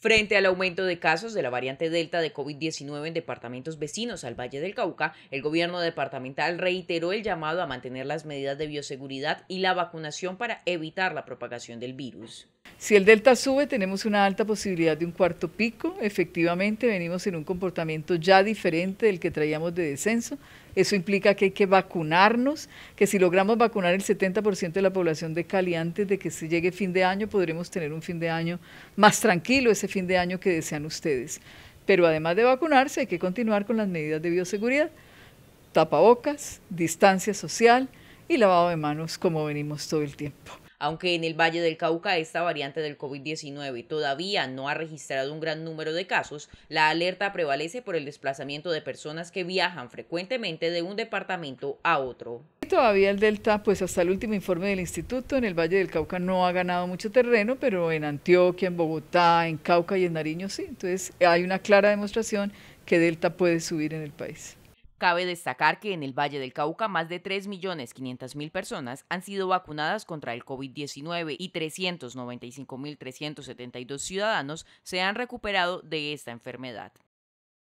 Frente al aumento de casos de la variante Delta de COVID-19 en departamentos vecinos al Valle del Cauca, el gobierno departamental reiteró el llamado a mantener las medidas de bioseguridad y la vacunación para evitar la propagación del virus. Si el delta sube, tenemos una alta posibilidad de un cuarto pico. Efectivamente, venimos en un comportamiento ya diferente del que traíamos de descenso. Eso implica que hay que vacunarnos, que si logramos vacunar el 70% de la población de Cali antes de que se llegue fin de año, podremos tener un fin de año más tranquilo, ese fin de año que desean ustedes. Pero además de vacunarse, hay que continuar con las medidas de bioseguridad, tapabocas, distancia social y lavado de manos como venimos todo el tiempo aunque en el Valle del Cauca esta variante del COVID-19 todavía no ha registrado un gran número de casos, la alerta prevalece por el desplazamiento de personas que viajan frecuentemente de un departamento a otro. Todavía el Delta, pues hasta el último informe del instituto, en el Valle del Cauca no ha ganado mucho terreno, pero en Antioquia, en Bogotá, en Cauca y en Nariño sí. Entonces hay una clara demostración que Delta puede subir en el país. Cabe destacar que en el Valle del Cauca más de 3.500.000 personas han sido vacunadas contra el COVID-19 y 395.372 ciudadanos se han recuperado de esta enfermedad.